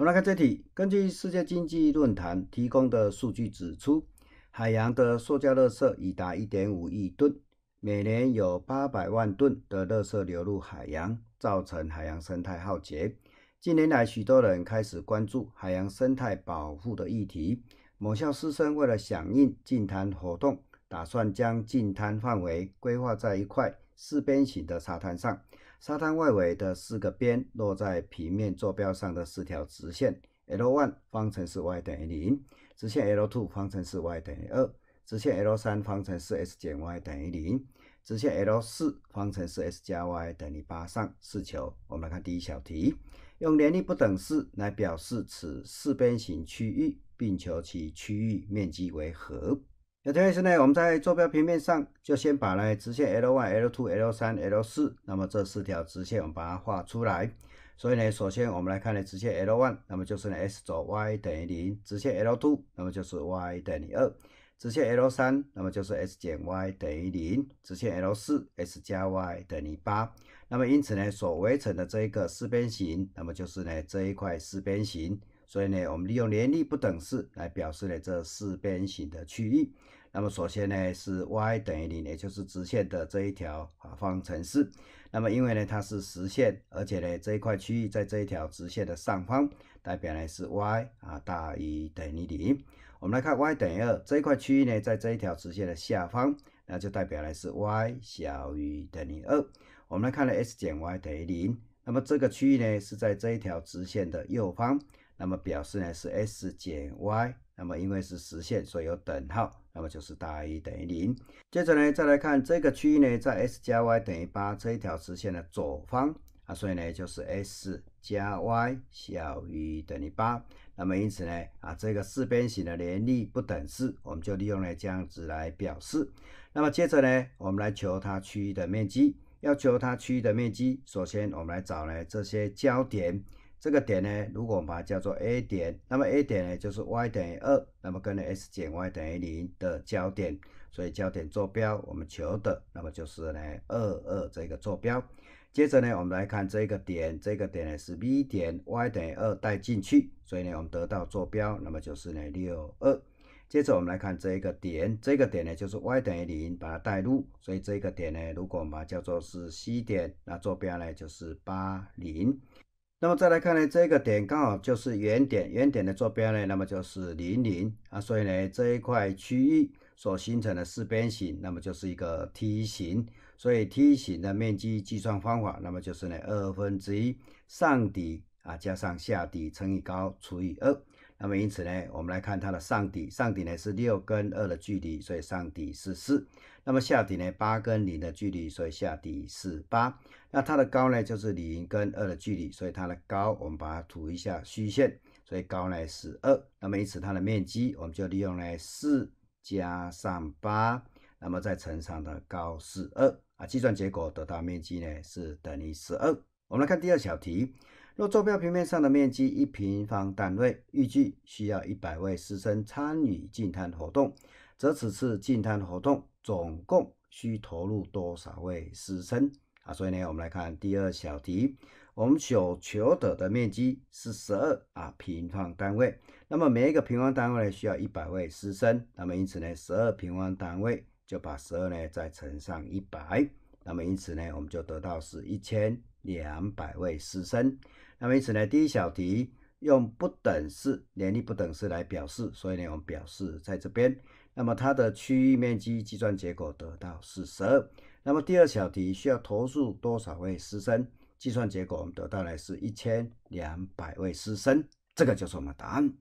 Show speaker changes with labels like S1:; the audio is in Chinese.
S1: 我们来看这题。根据世界经济论坛提供的数据指出，海洋的塑胶热色已达一点五亿吨，每年有八百万吨的热色流入海洋，造成海洋生态浩劫。近年来，许多人开始关注海洋生态保护的议题。某校师生为了响应禁滩活动，打算将禁滩范围规划在一块。四边形的沙滩上，沙滩外围的四个边落在平面坐标上的四条直线：l1 方程式 y 等于零，直线 l2 方程式 y 等于二，直线 l3 方程式 x 减 y 等于零，直线 l4 方程式 x 加 y 等于八上，试求我们来看第一小题，用联立不等式来表示此四边形区域，并求其区域面积为何？有条意识呢，我们在坐标平面上就先把呢直线 l1、l2、l3、l4，那么这四条直线我们把它画出来。所以呢，首先我们来看呢直线 l1，那么就是呢 x 轴 y 等于零；直线 l2，那么就是 y 等于二；直线 l3，那么就是 x 减 y 等于零；直线 l4，x 加 y 等于八。那么因此呢，所围成的这一个四边形，那么就是呢这一块四边形。所以呢，我们利用联立不等式来表示呢这四边形的区域。那么首先呢是 y 等于零，也就是直线的这一条方程式。那么因为呢它是实线，而且呢这一块区域在这一条直线的上方，代表呢是 y 啊大于等于零。我们来看 y 等于二这一块区域呢，在这一条直线的下方，那就代表呢是 y 小于等于二。我们来看呢 x 减 y 等于零，那么这个区域呢是在这一条直线的右方。那么表示呢是 s 减 y，那么因为是实线，所以有等号，那么就是大于等于零。接着呢，再来看这个区域呢，在 s 加 y 等于八这一条直线的左方啊，所以呢就是 s 加 y 小于等于八。那么因此呢啊，这个四边形的联立不等式，我们就利用呢这样子来表示。那么接着呢，我们来求它区域的面积。要求它区域的面积，首先我们来找呢这些交点。这个点呢，如果我们把它叫做 A 点，那么 A 点呢就是 y 等于二，那么跟 s 减 y 等于零的交点，所以交点坐标我们求的，那么就是呢二二这个坐标。接着呢，我们来看这个点，这个点呢是 B 点，y 等于二带进去，所以呢我们得到坐标，那么就是呢六二。接着我们来看这个点，这个点呢就是 y 等于零，把它带入，所以这个点呢，如果我们叫做是 C 点，那坐标呢就是八零。那么再来看呢，这个点刚好就是原点，原点的坐标呢，那么就是零零啊，所以呢这一块区域所形成的四边形，那么就是一个梯形，所以梯形的面积计算方法，那么就是呢二分之一上底啊加上下底乘以高除以二。那么因此呢，我们来看它的上底，上底呢是六跟二的距离，所以上底是四。那么下底呢八跟零的距离，所以下底是八。那它的高呢就是零跟二的距离，所以它的高我们把它涂一下虚线，所以高呢是二。那么因此它的面积我们就利用呢四加上八，那么再乘上的高是二啊，计算结果得到面积呢是等于十二。我们来看第二小题。若坐标平面上的面积一平方单位，预计需要一百位师生参与进餐活动，则此次进餐活动总共需投入多少位师生啊？所以呢，我们来看第二小题，我们所求得的面积是十二啊平方单位。那么每一个平方单位呢需要一百位师生，那么因此呢，十二平方单位就把十二呢再乘上一百。那么因此呢，我们就得到是一千两百位师生。那么因此呢，第一小题用不等式、年龄不等式来表示，所以呢，我们表示在这边。那么它的区域面积计算结果得到四十二。那么第二小题需要投诉多少位师生？计算结果我们得到的是一千两百位师生，这个就是我们答案。